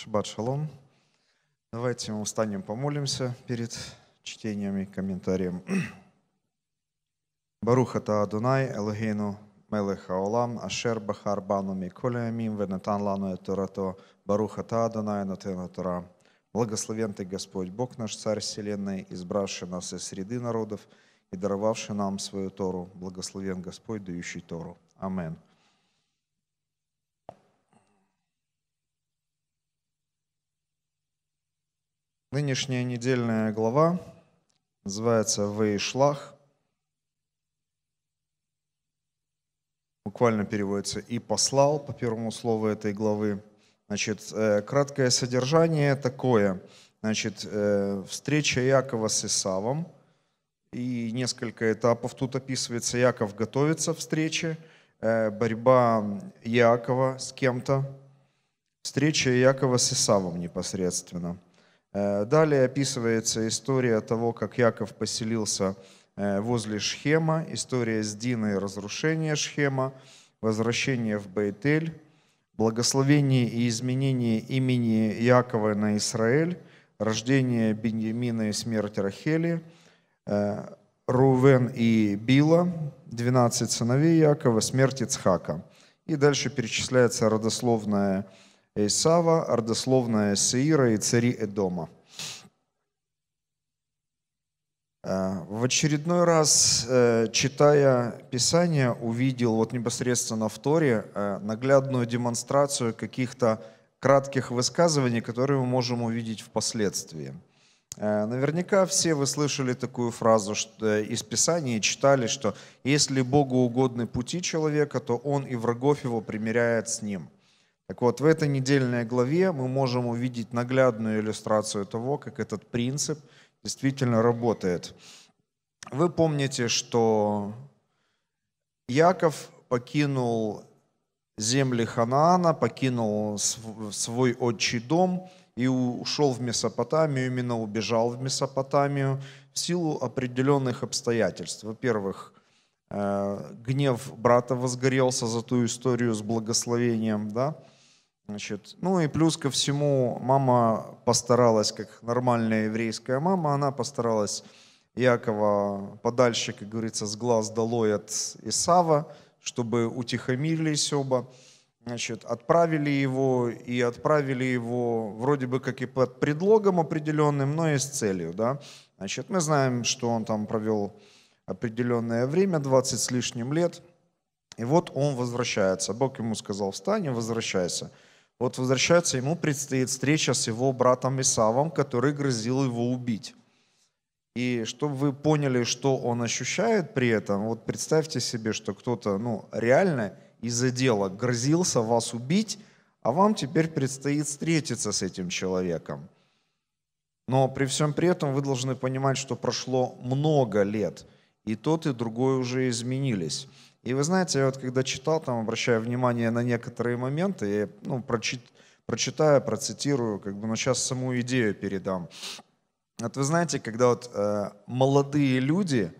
Шаббат шалом. Давайте мы встанем, помолимся перед чтением и комментарием. Баруха та Адунай, Элогейну Мелеха Олам, Ашер Бахар Бану Миколя Амим, Венатан Лану Этурато, Баруха та Адунай, Натена Тура. Благословен Ты, Господь Бог наш, Царь Вселенной, избравший нас из среды народов и даровавший нам свою Тору. Благословен Господь, дающий Тору. Аминь. Нынешняя недельная глава называется «Вейшлах». Буквально переводится «и послал» по первому слову этой главы. Значит, э, краткое содержание такое. Значит, э, встреча Якова с Исавом. И несколько этапов тут описывается. Яков готовится к встрече, э, борьба Якова с кем-то, встреча Якова с Исавом непосредственно – Э, далее описывается история того, как Яков поселился э, возле Шхема, история с Диной разрушения Шхема, возвращение в Бейтель, благословение и изменение имени Якова на Израиль, рождение Беньямина и смерть Рахели, э, Рувен и Била, 12 сыновей Якова, смерть Ицхака. И дальше перечисляется родословная Исава, родословная Сеира и цари Эдома. Э, в очередной раз, э, читая Писание, увидел вот непосредственно в Торе э, наглядную демонстрацию каких-то кратких высказываний, которые мы можем увидеть впоследствии. Наверняка все вы слышали такую фразу что, из Писания и читали, что если Богу угодны пути человека, то он и врагов его примиряет с ним – так вот, в этой недельной главе мы можем увидеть наглядную иллюстрацию того, как этот принцип действительно работает. Вы помните, что Яков покинул земли Ханаана, покинул свой отчий дом и ушел в Месопотамию, именно убежал в Месопотамию в силу определенных обстоятельств. Во-первых, э, гнев брата возгорелся за ту историю с благословением, да, Значит, ну и плюс ко всему, мама постаралась, как нормальная еврейская мама, она постаралась Якова подальше, как говорится, с глаз долой от Исава, чтобы утихомирились оба. Значит, отправили его и отправили его вроде бы как и под предлогом определенным, но и с целью. Да? Значит, мы знаем, что он там провел определенное время, 20 с лишним лет. И вот он возвращается. Бог ему сказал, встань и возвращайся. Вот возвращается, ему предстоит встреча с его братом Исавом, который грозил его убить. И чтобы вы поняли, что он ощущает при этом, вот представьте себе, что кто-то ну, реально из-за дела грозился вас убить, а вам теперь предстоит встретиться с этим человеком. Но при всем при этом вы должны понимать, что прошло много лет, и тот, и другой уже изменились. И вы знаете, я вот когда читал, там обращая внимание на некоторые моменты, я, ну, прочит, прочитаю, процитирую, как бы, но ну, сейчас саму идею передам. Вот вы знаете, когда вот э, молодые люди,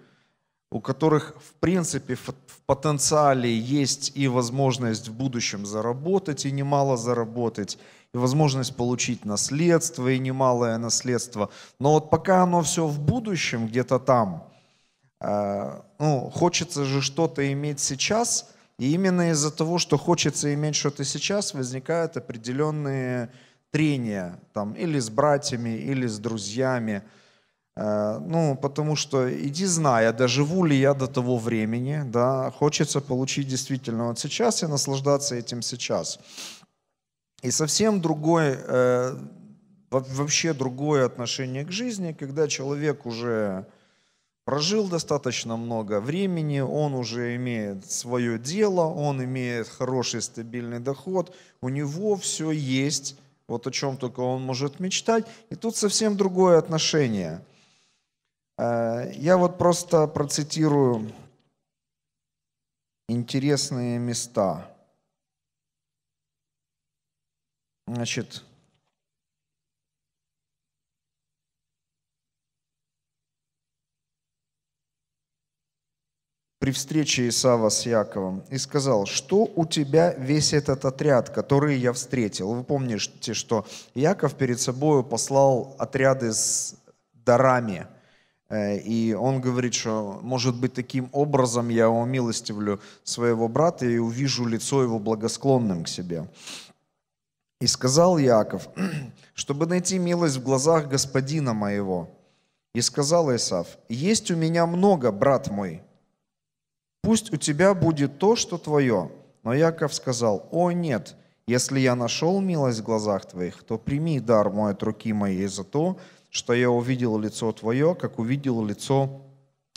у которых в принципе в потенциале есть и возможность в будущем заработать, и немало заработать, и возможность получить наследство, и немалое наследство, но вот пока оно все в будущем где-то там – а, ну, хочется же что-то иметь сейчас, и именно из-за того, что хочется иметь что-то сейчас, возникают определенные трения, там, или с братьями, или с друзьями. А, ну, потому что иди знай, зная, доживу ли я до того времени, да, хочется получить действительно вот сейчас и наслаждаться этим сейчас. И совсем другой, э, вообще другое отношение к жизни, когда человек уже прожил достаточно много времени, он уже имеет свое дело, он имеет хороший стабильный доход, у него все есть, вот о чем только он может мечтать. И тут совсем другое отношение. Э, я вот просто процитирую интересные места. Значит, при встрече Исава с Яковом и сказал, что у тебя весь этот отряд, который я встретил. Вы помните, что Яков перед собой послал отряды с дарами, э, и он говорит, что, может быть, таким образом я умилостивлю своего брата и увижу лицо его благосклонным к себе. И сказал Яков, чтобы найти милость в глазах господина моего. И сказал Исав, есть у меня много, брат мой, пусть у тебя будет то, что твое». Но Яков сказал, «О, нет, если я нашел милость в глазах твоих, то прими дар мой от руки моей за то, что я увидел лицо твое, как увидел лицо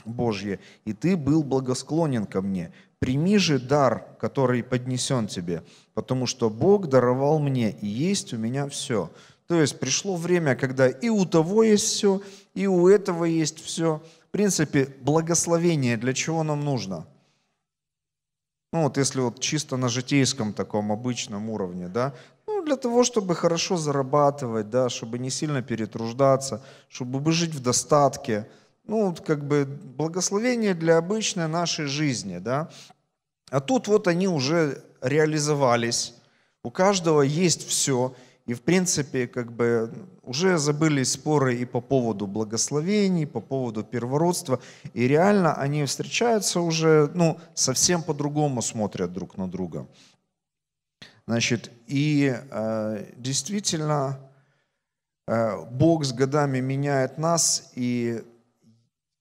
Божье, и ты был благосклонен ко мне. Прими же дар, который поднесен тебе, потому что Бог даровал мне, и есть у меня все». То есть пришло время, когда и у того есть все, и у этого есть все. В принципе, благословение для чего нам нужно – ну вот если вот чисто на житейском таком обычном уровне, да, ну для того, чтобы хорошо зарабатывать, да, чтобы не сильно перетруждаться, чтобы бы жить в достатке, ну вот как бы благословение для обычной нашей жизни, да. А тут вот они уже реализовались, у каждого есть все, и, в принципе, как бы уже забылись споры и по поводу благословений, по поводу первородства. И реально они встречаются уже, ну, совсем по-другому смотрят друг на друга. Значит, и э, действительно, э, Бог с годами меняет нас, и,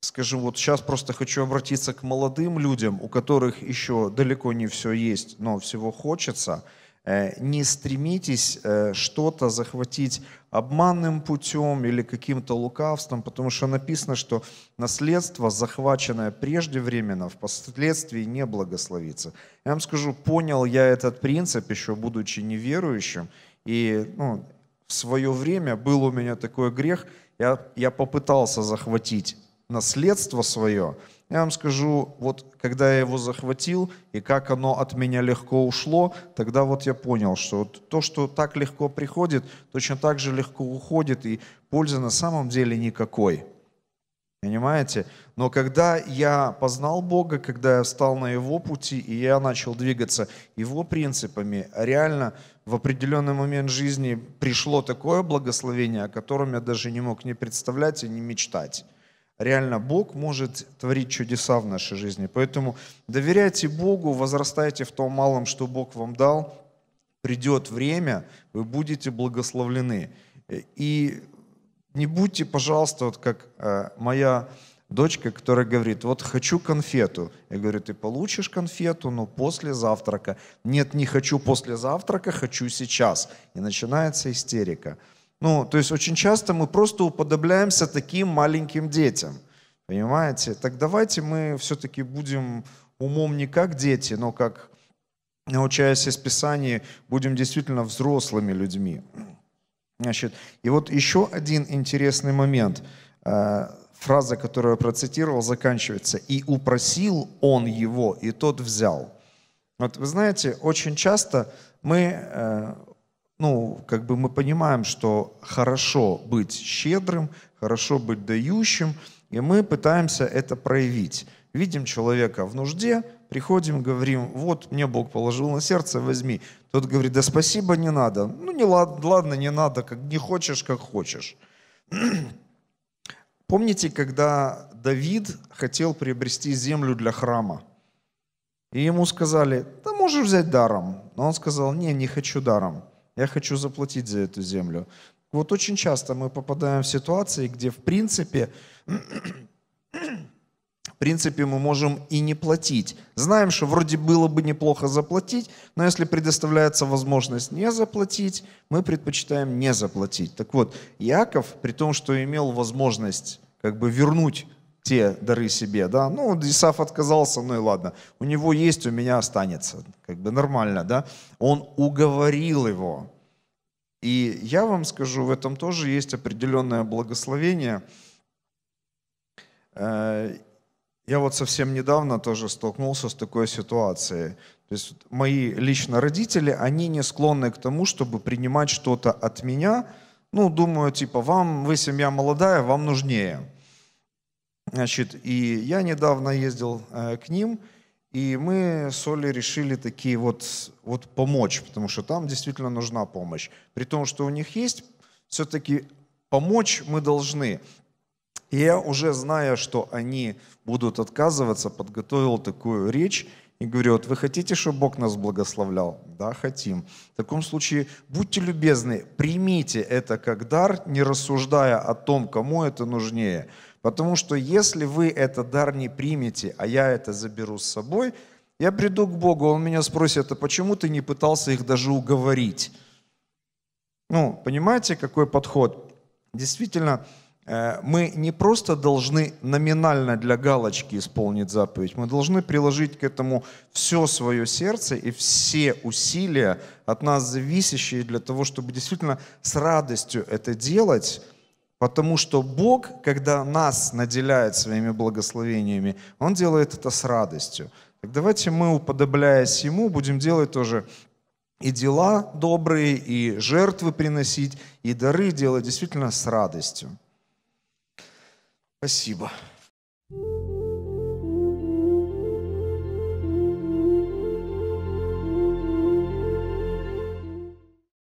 скажем, вот сейчас просто хочу обратиться к молодым людям, у которых еще далеко не все есть, но всего хочется – Э, не стремитесь э, что-то захватить обманным путем или каким-то лукавством, потому что написано, что наследство, захваченное преждевременно, впоследствии не благословится. Я вам скажу, понял я этот принцип, еще будучи неверующим, и ну, в свое время был у меня такой грех, я, я попытался захватить наследство свое – я вам скажу, вот когда я его захватил и как оно от меня легко ушло, тогда вот я понял, что вот то, что так легко приходит, точно так же легко уходит, и пользы на самом деле никакой. Понимаете? Но когда я познал Бога, когда я встал на Его пути, и я начал двигаться Его принципами, реально в определенный момент жизни пришло такое благословение, о котором я даже не мог не представлять и не мечтать реально Бог может творить чудеса в нашей жизни. Поэтому доверяйте Богу, возрастайте в том малом, что Бог вам дал. Придет время, вы будете благословлены. И не будьте, пожалуйста, вот как э, моя дочка, которая говорит, вот хочу конфету. Я говорю, ты получишь конфету, но после завтрака. Нет, не хочу после завтрака, хочу сейчас. И начинается истерика. Ну, то есть очень часто мы просто уподобляемся таким маленьким детям. Понимаете? Так давайте мы все-таки будем умом не как дети, но как, научаясь из Писания, будем действительно взрослыми людьми. Значит, и вот еще один интересный момент. Э, фраза, которую я процитировал, заканчивается «И упросил он его, и тот взял». Вот вы знаете, очень часто мы э, ну, как бы мы понимаем, что хорошо быть щедрым, хорошо быть дающим, и мы пытаемся это проявить. Видим человека в нужде, приходим, говорим, вот мне Бог положил на сердце, возьми. Тот говорит, да спасибо, не надо. Ну, не ладно, не надо, как не хочешь, как хочешь. Помните, когда Давид хотел приобрести землю для храма? И ему сказали, да можешь взять даром. Но он сказал, не, не хочу даром я хочу заплатить за эту землю. Вот очень часто мы попадаем в ситуации, где в принципе, в принципе мы можем и не платить. Знаем, что вроде было бы неплохо заплатить, но если предоставляется возможность не заплатить, мы предпочитаем не заплатить. Так вот, Яков, при том, что имел возможность как бы вернуть те дары себе, да, ну, Исаф отказался, ну и ладно, у него есть, у меня останется, как бы нормально, да, он уговорил его. И я вам скажу, в этом тоже есть определенное благословение. Э, я вот совсем недавно тоже столкнулся с такой ситуацией. То есть мои лично родители, они не склонны к тому, чтобы принимать что-то от меня. Ну, думаю, типа, вам, вы семья молодая, вам нужнее. Значит, и я недавно ездил э, к ним, и мы с Олей решили такие вот, вот помочь, потому что там действительно нужна помощь. При том, что у них есть, все-таки помочь мы должны. И я уже зная, что они будут отказываться, подготовил такую речь и говорю, вот вы хотите, чтобы Бог нас благословлял? Да, хотим. В таком случае будьте любезны, примите это как дар, не рассуждая о том, кому это нужнее. Потому что если вы этот дар не примете, а я это заберу с собой, я приду к Богу, а он меня спросит, а почему ты не пытался их даже уговорить? Ну, понимаете, какой подход? Действительно, э, мы не просто должны номинально для галочки исполнить заповедь, мы должны приложить к этому все свое сердце и все усилия от нас зависящие для того, чтобы действительно с радостью это делать, Потому что Бог, когда нас наделяет своими благословениями, Он делает это с радостью. Так давайте мы, уподобляясь Ему, будем делать тоже и дела добрые, и жертвы приносить, и дары делать действительно с радостью. Спасибо. thank you